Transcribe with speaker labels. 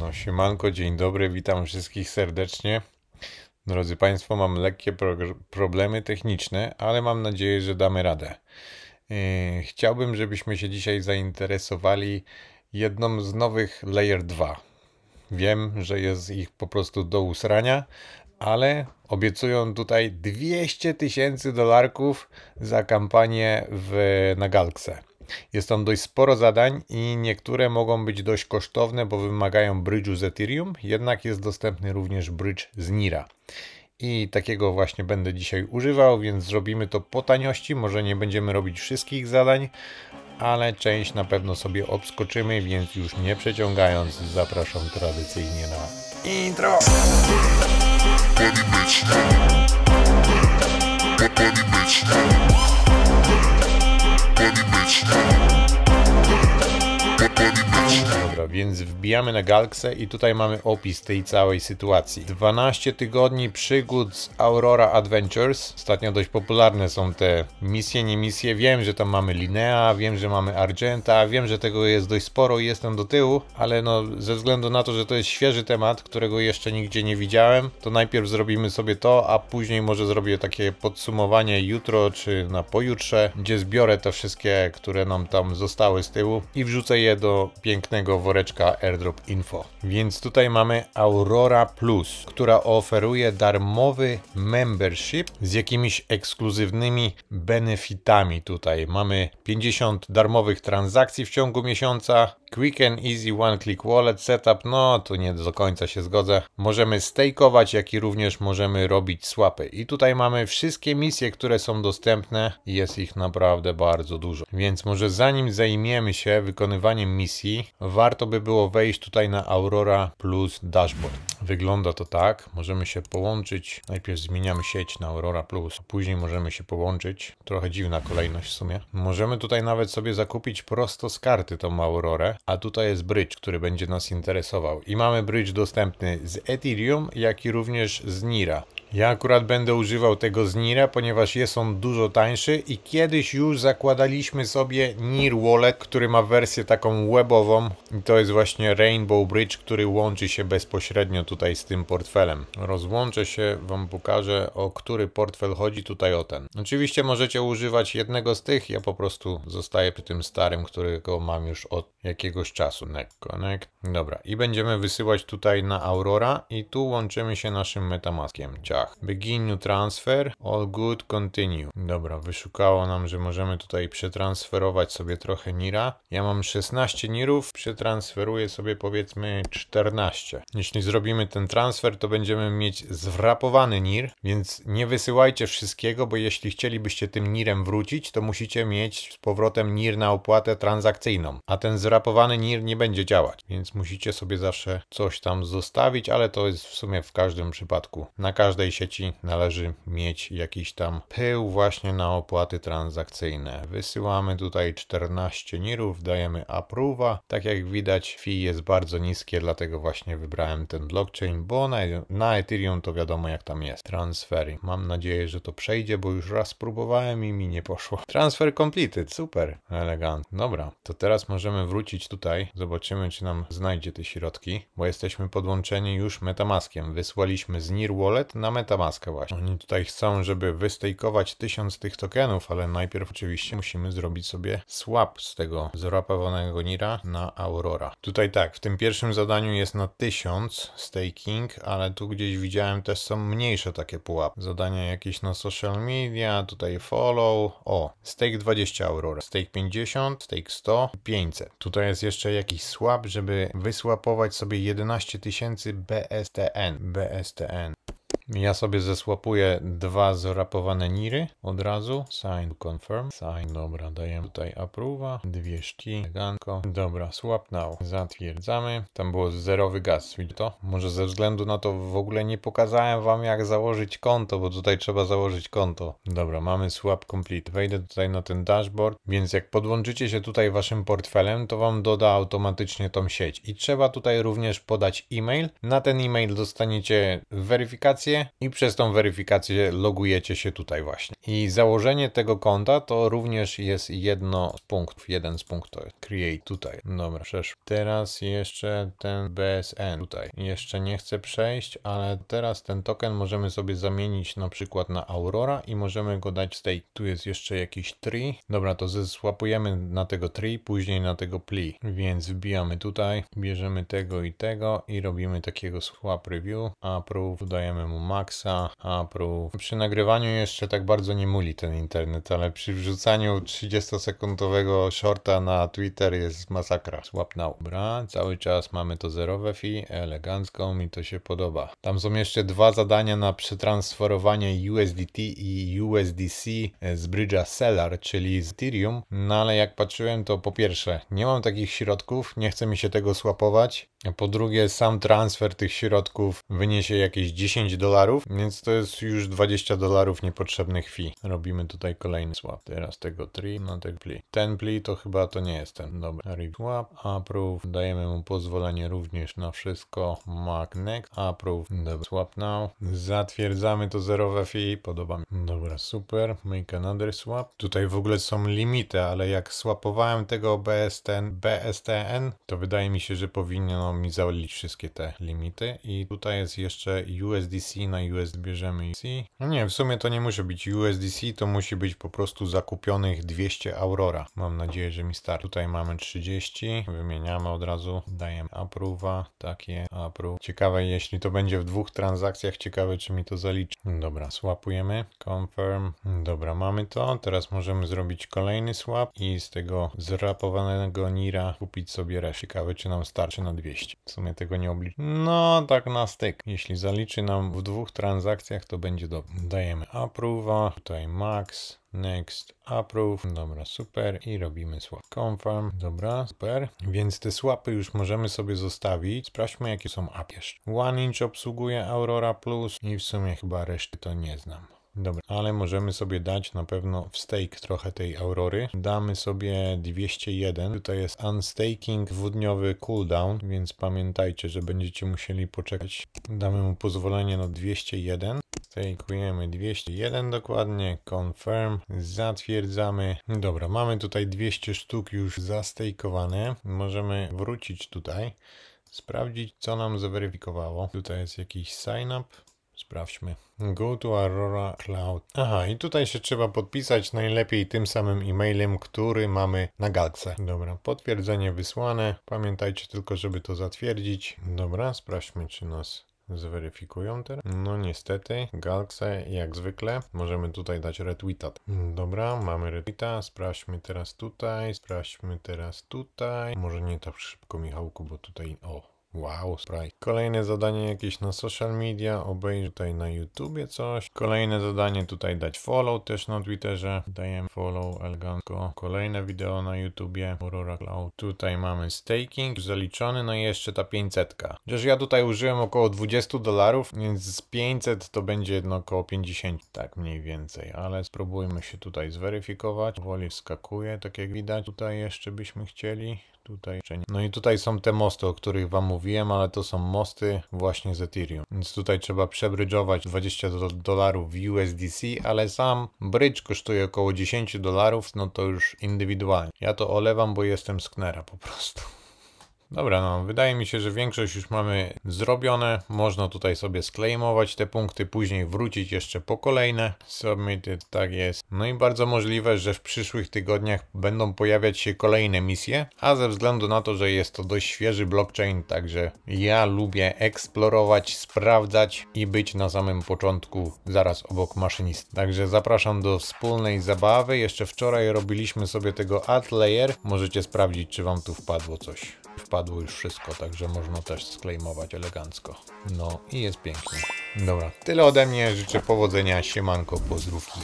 Speaker 1: No siemanko, dzień dobry, witam wszystkich serdecznie. Drodzy Państwo, mam lekkie pro problemy techniczne, ale mam nadzieję, że damy radę. Yy, chciałbym, żebyśmy się dzisiaj zainteresowali jedną z nowych Layer 2. Wiem, że jest ich po prostu do usrania, ale obiecują tutaj 200 tysięcy dolarków za kampanię w, na Galkse. Jest tam dość sporo zadań i niektóre mogą być dość kosztowne, bo wymagają bridge'u z Ethereum, jednak jest dostępny również bridge z Nira. I takiego właśnie będę dzisiaj używał, więc zrobimy to po taniości. Może nie będziemy robić wszystkich zadań, ale część na pewno sobie obskoczymy, więc już nie przeciągając, zapraszam tradycyjnie na intro. body bitch. Bad body bitch. Body Dobra, więc wbijamy na Galksę i tutaj mamy opis tej całej sytuacji. 12 tygodni przygód z Aurora Adventures. Ostatnio dość popularne są te misje, nie misje. Wiem, że tam mamy Linea, wiem, że mamy Argenta, wiem, że tego jest dość sporo i jestem do tyłu, ale no ze względu na to, że to jest świeży temat, którego jeszcze nigdzie nie widziałem, to najpierw zrobimy sobie to, a później może zrobię takie podsumowanie jutro czy na pojutrze, gdzie zbiorę te wszystkie, które nam tam zostały z tyłu i wrzucę je do do pięknego woreczka AirDrop Info. Więc tutaj mamy Aurora Plus, która oferuje darmowy membership z jakimiś ekskluzywnymi benefitami. Tutaj mamy 50 darmowych transakcji w ciągu miesiąca, Quick and easy one click wallet setup, no tu nie do końca się zgodzę. Możemy stakeować, jak i również możemy robić swapy. I tutaj mamy wszystkie misje, które są dostępne. Jest ich naprawdę bardzo dużo. Więc może zanim zajmiemy się wykonywaniem misji, warto by było wejść tutaj na Aurora Plus Dashboard. Wygląda to tak, możemy się połączyć, najpierw zmieniamy sieć na Aurora Plus, później możemy się połączyć, trochę dziwna kolejność w sumie. Możemy tutaj nawet sobie zakupić prosto z karty tą Aurorę, a tutaj jest bridge, który będzie nas interesował. I mamy bridge dostępny z Ethereum, jak i również z Nira. Ja akurat będę używał tego z Nira, ponieważ jest on dużo tańszy i kiedyś już zakładaliśmy sobie Nir Wallet, który ma wersję taką webową i to jest właśnie Rainbow Bridge, który łączy się bezpośrednio tutaj z tym portfelem. Rozłączę się, wam pokażę o który portfel chodzi, tutaj o ten. Oczywiście możecie używać jednego z tych, ja po prostu zostaję przy tym starym, którego mam już od jakiegoś czasu. Connect. Dobra, i będziemy wysyłać tutaj na Aurora i tu łączymy się naszym Metamaskiem. Ciao. Begin new transfer, all good, continue. Dobra, wyszukało nam, że możemy tutaj przetransferować sobie trochę nira. Ja mam 16 nirów, przetransferuję sobie powiedzmy 14. Jeśli zrobimy ten transfer, to będziemy mieć zwrapowany nir, więc nie wysyłajcie wszystkiego, bo jeśli chcielibyście tym nirem wrócić, to musicie mieć z powrotem nir na opłatę transakcyjną, a ten zwrapowany nir nie będzie działać, więc musicie sobie zawsze coś tam zostawić, ale to jest w sumie w każdym przypadku, na każdej tej sieci należy mieć jakiś tam pył właśnie na opłaty transakcyjne. Wysyłamy tutaj 14 nirów, dajemy approve'a. Tak jak widać fee jest bardzo niskie, dlatego właśnie wybrałem ten blockchain, bo na, na Ethereum to wiadomo jak tam jest. Transfery. Mam nadzieję, że to przejdzie, bo już raz próbowałem i mi nie poszło. Transfer completed, super, elegant. Dobra, to teraz możemy wrócić tutaj, zobaczymy czy nam znajdzie te środki, bo jesteśmy podłączeni już Metamaskiem. Wysłaliśmy z Nir Wallet na MetaMaska właśnie. Oni tutaj chcą, żeby wystejkować tysiąc tych tokenów, ale najpierw oczywiście musimy zrobić sobie swap z tego zrapowanego Nira na Aurora. Tutaj tak, w tym pierwszym zadaniu jest na tysiąc staking, ale tu gdzieś widziałem też są mniejsze takie pułapy. Zadania jakieś na social media, tutaj follow. O, stake 20 Aurora, stake 50, stake 100, 500. Tutaj jest jeszcze jakiś swap, żeby wysłapować sobie 11 tysięcy BSTN. BSTN. Ja sobie zesłapuję dwa zrapowane niry od razu. Sign confirm. Sign, dobra, dajemy tutaj approve'a. Dwie szki, elegancko. Dobra, swap now. Zatwierdzamy. Tam było zerowy gaz, widzicie to? Może ze względu na to w ogóle nie pokazałem wam jak założyć konto, bo tutaj trzeba założyć konto. Dobra, mamy swap complete. Wejdę tutaj na ten dashboard, więc jak podłączycie się tutaj waszym portfelem, to wam doda automatycznie tą sieć. I trzeba tutaj również podać e-mail. Na ten e-mail dostaniecie weryfikację i przez tą weryfikację logujecie się tutaj właśnie. I założenie tego konta to również jest jedno z punktów. Jeden z punktów create tutaj. Dobra, przecież teraz jeszcze ten BSN tutaj. Jeszcze nie chcę przejść, ale teraz ten token możemy sobie zamienić na przykład na Aurora i możemy go dać tej, Tu jest jeszcze jakiś tree. Dobra, to zesłapujemy na tego tree, później na tego pli. Więc wbijamy tutaj, bierzemy tego i tego i robimy takiego swap a prób dajemy mu Maxa, apro. Przy nagrywaniu jeszcze tak bardzo nie muli ten internet, ale przy wrzucaniu 30-sekundowego shorta na Twitter jest masakra. Swap now. Dobra, cały czas mamy to zerowe fi elegancko, mi to się podoba. Tam są jeszcze dwa zadania na przetransferowanie USDT i USDC z bridge'a Seller, czyli z Ethereum, no ale jak patrzyłem to po pierwsze, nie mam takich środków, nie chce mi się tego słapować, po drugie sam transfer tych środków wyniesie jakieś 10 dolarów dolarów, więc to jest już 20 dolarów niepotrzebnych fee. Robimy tutaj kolejny swap. Teraz tego tree, no tego pli. Ten pli to chyba to nie jest ten. Rip Swap, approve. Dajemy mu pozwolenie również na wszystko. Mac next, approve. Dobra. Swap now. Zatwierdzamy to zerowe fee. Podoba mi. Dobra, super. Make another swap. Tutaj w ogóle są limity, ale jak swapowałem tego BSTN, BSTN, to wydaje mi się, że powinno mi zaliczyć wszystkie te limity. I tutaj jest jeszcze USDC na US bierzemy USDC. No nie, w sumie to nie musi być USDC, to musi być po prostu zakupionych 200 Aurora. Mam nadzieję, że mi starczy. Tutaj mamy 30, wymieniamy od razu, dajemy approva, takie approve. Ciekawe, jeśli to będzie w dwóch transakcjach, ciekawe czy mi to zaliczy. Dobra, swapujemy, confirm, dobra, mamy to. Teraz możemy zrobić kolejny swap i z tego zrapowanego Nira kupić sobie resztę. Ciekawe, czy nam starczy na 200. W sumie tego nie obliczy. No, tak na styk. Jeśli zaliczy nam w dwóch transakcjach to będzie dobre. Dajemy approve, tutaj max, next, approve, dobra, super i robimy swap. Confirm, dobra, super. Więc te swapy już możemy sobie zostawić. Sprawdźmy jakie są app jeszcze. One inch obsługuje Aurora Plus i w sumie chyba reszty to nie znam. Dobra, ale możemy sobie dać na pewno w stake trochę tej aurory. Damy sobie 201. Tutaj jest unstaking, dwudniowy cooldown, więc pamiętajcie, że będziecie musieli poczekać. Damy mu pozwolenie na 201. Stake'ujemy 201 dokładnie, confirm, zatwierdzamy. Dobra, mamy tutaj 200 sztuk już zastejkowane. Możemy wrócić tutaj, sprawdzić co nam zweryfikowało. Tutaj jest jakiś sign up, Sprawdźmy. Go to Aurora Cloud. Aha, i tutaj się trzeba podpisać najlepiej tym samym e-mailem, który mamy na Galce. Dobra, potwierdzenie wysłane. Pamiętajcie tylko, żeby to zatwierdzić. Dobra, sprawdźmy, czy nas zweryfikują teraz. No niestety, Galkse jak zwykle. Możemy tutaj dać retweeta. Dobra, mamy retweeta. Sprawdźmy teraz tutaj, sprawdźmy teraz tutaj. Może nie tak szybko Michałku, bo tutaj, o, Wow, Sprite. Kolejne zadanie jakieś na social media, obejrzyj tutaj na YouTubie coś. Kolejne zadanie tutaj dać follow też na Twitterze. Dajemy follow elegancko. Kolejne wideo na YouTubie, Aurora Cloud. Tutaj mamy staking zaliczony, no i jeszcze ta 500. Chociaż ja tutaj użyłem około 20 dolarów, więc z 500 to będzie jedno około 50, tak mniej więcej. Ale spróbujmy się tutaj zweryfikować. Powoli wskakuje, tak jak widać. Tutaj jeszcze byśmy chcieli. Tutaj No i tutaj są te mosty, o których wam mówiłem, ale to są mosty właśnie z Ethereum. Więc tutaj trzeba przebrydżować 20 dolarów USDC, ale sam brydż kosztuje około 10 dolarów, no to już indywidualnie. Ja to olewam, bo jestem sknera po prostu. Dobra, no wydaje mi się, że większość już mamy zrobione. Można tutaj sobie sklejmować te punkty, później wrócić jeszcze po kolejne. Submitted, tak jest. No i bardzo możliwe, że w przyszłych tygodniach będą pojawiać się kolejne misje, a ze względu na to, że jest to dość świeży blockchain, także ja lubię eksplorować, sprawdzać i być na samym początku zaraz obok maszynisty. Także zapraszam do wspólnej zabawy. Jeszcze wczoraj robiliśmy sobie tego layer. Możecie sprawdzić, czy wam tu wpadło coś wpadło już wszystko, także można też sklejmować elegancko. No i jest pięknie. Dobra, tyle ode mnie, życzę powodzenia, siemanko, pozdrówki.